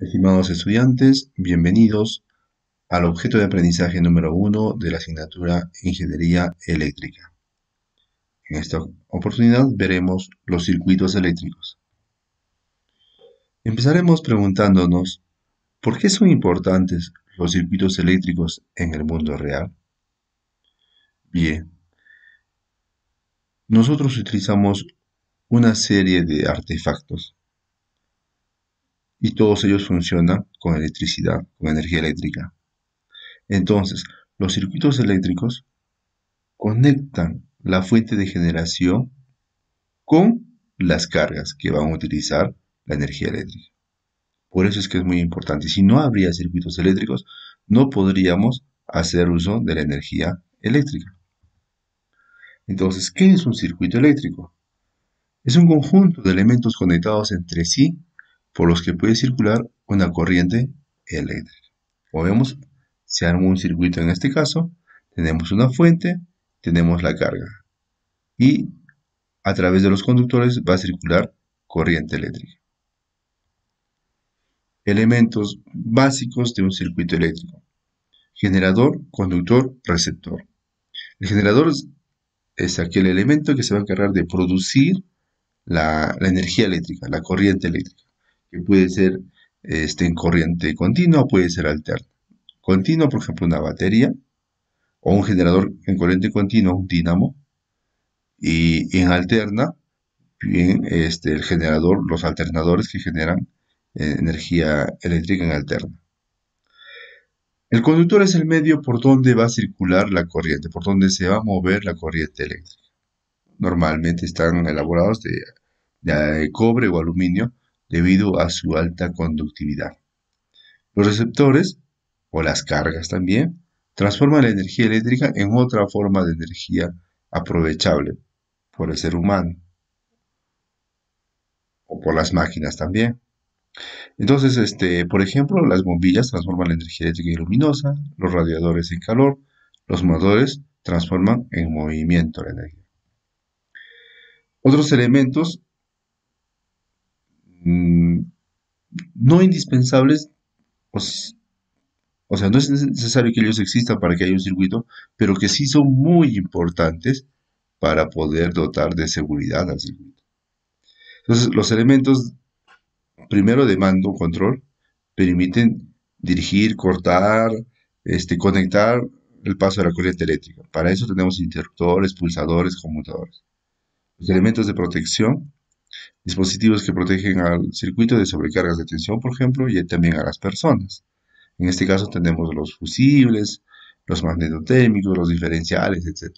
Estimados estudiantes, bienvenidos al objeto de aprendizaje número 1 de la asignatura Ingeniería Eléctrica. En esta oportunidad veremos los circuitos eléctricos. Empezaremos preguntándonos, ¿por qué son importantes los circuitos eléctricos en el mundo real? Bien, nosotros utilizamos una serie de artefactos y todos ellos funcionan con electricidad, con energía eléctrica. Entonces, los circuitos eléctricos conectan la fuente de generación con las cargas que van a utilizar la energía eléctrica. Por eso es que es muy importante. Si no habría circuitos eléctricos, no podríamos hacer uso de la energía eléctrica. Entonces, ¿qué es un circuito eléctrico? Es un conjunto de elementos conectados entre sí por los que puede circular una corriente eléctrica. Como vemos, se arma un circuito en este caso, tenemos una fuente, tenemos la carga y a través de los conductores va a circular corriente eléctrica. Elementos básicos de un circuito eléctrico. Generador, conductor, receptor. El generador es aquel elemento que se va a encargar de producir la, la energía eléctrica, la corriente eléctrica puede ser este, en corriente continua o puede ser alterna. Continua, por ejemplo, una batería o un generador en corriente continua, un dínamo, y en alterna, este, el generador, los alternadores que generan eh, energía eléctrica en alterna. El conductor es el medio por donde va a circular la corriente, por donde se va a mover la corriente eléctrica. Normalmente están elaborados de cobre o aluminio debido a su alta conductividad. Los receptores, o las cargas también, transforman la energía eléctrica en otra forma de energía aprovechable por el ser humano o por las máquinas también. Entonces, este, por ejemplo, las bombillas transforman la energía eléctrica en luminosa, los radiadores en calor, los motores transforman en movimiento la energía. Otros elementos Mm, no indispensables, pues, o sea, no es necesario que ellos existan para que haya un circuito, pero que sí son muy importantes para poder dotar de seguridad al circuito. Entonces, los elementos primero de mando, control, permiten dirigir, cortar, este, conectar el paso de la corriente eléctrica. Para eso tenemos interruptores, pulsadores, conmutadores. Los elementos de protección dispositivos que protegen al circuito de sobrecargas de tensión, por ejemplo, y también a las personas. En este caso tenemos los fusibles, los magnetotémicos, los diferenciales, etc.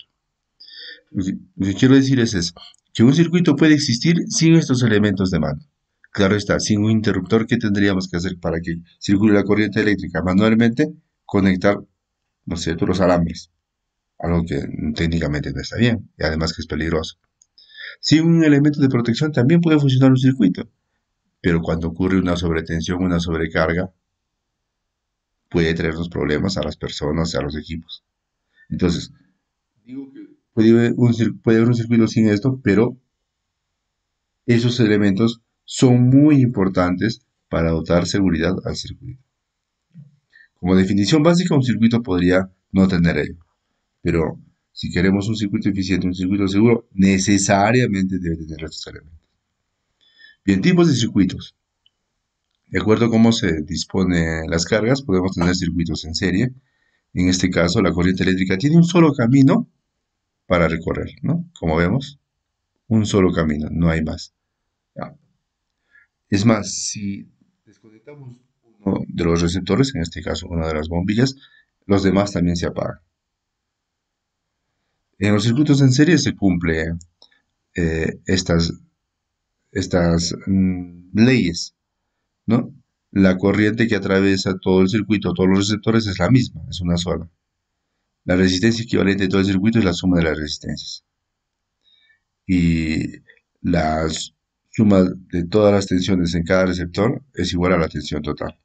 Lo que, quiero decir es, que un circuito puede existir sin estos elementos de mano. Claro está, sin un interruptor, ¿qué tendríamos que hacer para que circule la corriente eléctrica? Manualmente conectar, no los alambres. Algo que técnicamente no está bien y además que es peligroso. Sin un elemento de protección también puede funcionar un circuito, pero cuando ocurre una sobretensión, una sobrecarga, puede traernos problemas a las personas, a los equipos. Entonces, puede, un, puede haber un circuito sin esto, pero esos elementos son muy importantes para dotar seguridad al circuito. Como definición básica, un circuito podría no tener ello, pero si queremos un circuito eficiente, un circuito seguro, necesariamente debe tener estos elementos. Bien, tipos de circuitos. De acuerdo a cómo se dispone las cargas, podemos tener circuitos en serie. En este caso, la corriente eléctrica tiene un solo camino para recorrer, ¿no? Como vemos, un solo camino, no hay más. Es más, si desconectamos uno de los receptores, en este caso una de las bombillas, los demás también se apagan. En los circuitos en serie se cumplen eh, estas, estas mm, leyes, La corriente que atraviesa todo el circuito, todos los receptores, es la misma, es una sola. La resistencia equivalente de todo el circuito es la suma de las resistencias. Y la suma de todas las tensiones en cada receptor es igual a la tensión total.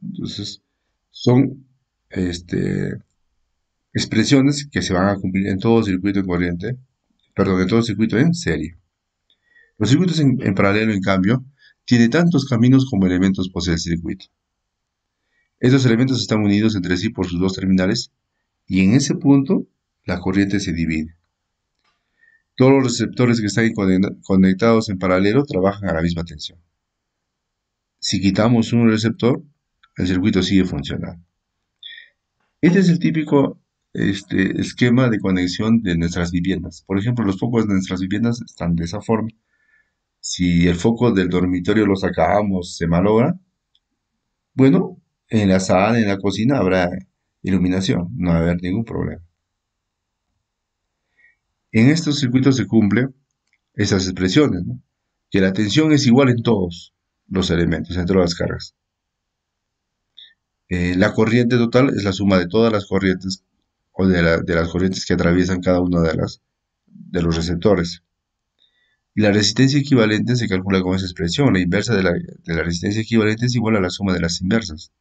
Entonces, son este, Expresiones que se van a cumplir en todo circuito en corriente, perdón, en todo circuito en serie. Los circuitos en, paralelo, en cambio, tienen tantos caminos como elementos posee el circuito. Estos elementos están unidos entre sí por sus dos terminales y en ese punto la corriente se divide. Todos los receptores que están conectados en paralelo trabajan a la misma tensión. Si quitamos un receptor, el circuito sigue funcionando. Este es el típico este esquema de conexión de nuestras viviendas. Por ejemplo, los focos de nuestras viviendas están de esa forma. Si el foco del dormitorio lo sacamos, se malogra, bueno, en la sala, en la cocina habrá iluminación, no va a haber ningún problema. En estos circuitos se cumplen esas expresiones, que la tensión es igual en todos los elementos, en todas las cargas. Eh, la corriente total es la suma de todas las corrientes o de, las corrientes que atraviesan cada uno de, los receptores. Y la resistencia equivalente se calcula con esa expresión. La inversa de la, resistencia equivalente es igual a la suma de las inversas,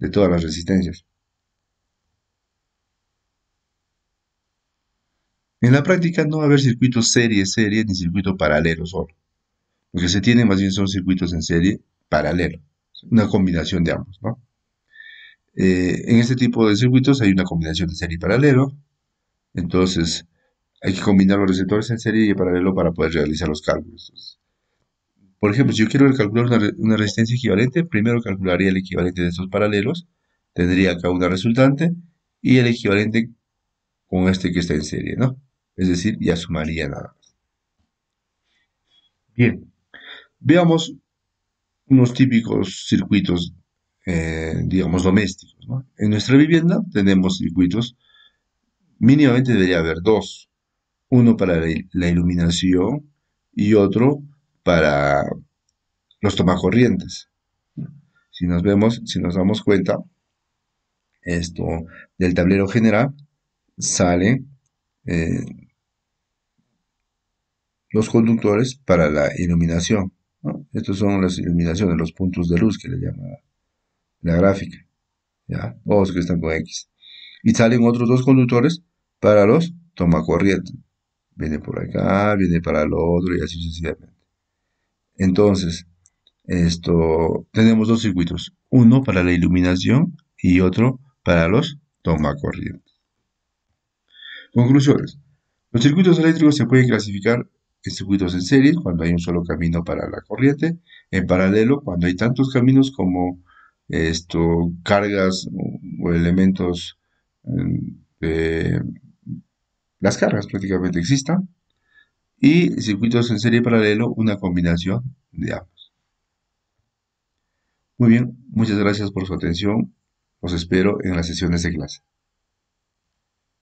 de todas las resistencias. En la práctica no va a haber circuitos serie-serie ni circuitos paralelo solo. Lo que se tiene más bien son circuitos en serie paralelo, una combinación de ambos, ¿no? Eh, en este tipo de circuitos hay una combinación de serie y paralelo, entonces hay que combinar los receptores en serie y en paralelo para poder realizar los cálculos. Por ejemplo, si yo quiero calcular una, una resistencia equivalente, primero calcularía el equivalente de estos paralelos, tendría acá una resultante y el equivalente con este que está en serie, ¿no? Es decir, ya sumaría nada más. Bien, veamos unos típicos circuitos eh, digamos, domésticos. En nuestra vivienda tenemos circuitos, mínimamente debería haber dos, uno para la iluminación y otro para los tomacorrientes. Si nos vemos, si nos damos cuenta, esto del tablero general sale eh, los conductores para la iluminación. Estos son las iluminaciones, los puntos de luz que le llaman la gráfica, ¿ya? Todos que están con X. Y salen otros dos conductores para los tomacorrientes. Viene por acá, viene para el otro y así sucesivamente. Entonces, esto, tenemos dos circuitos, uno para la iluminación y otro para los tomacorrientes. Conclusiones. Los circuitos eléctricos se pueden clasificar en circuitos en serie, cuando hay un solo camino para la corriente, en paralelo, cuando hay tantos caminos como esto, cargas o elementos, em, las cargas prácticamente existan, y circuitos en serie paralelo, una combinación de ambos. Muy bien, muchas gracias por su atención. Os espero en las sesiones de clase.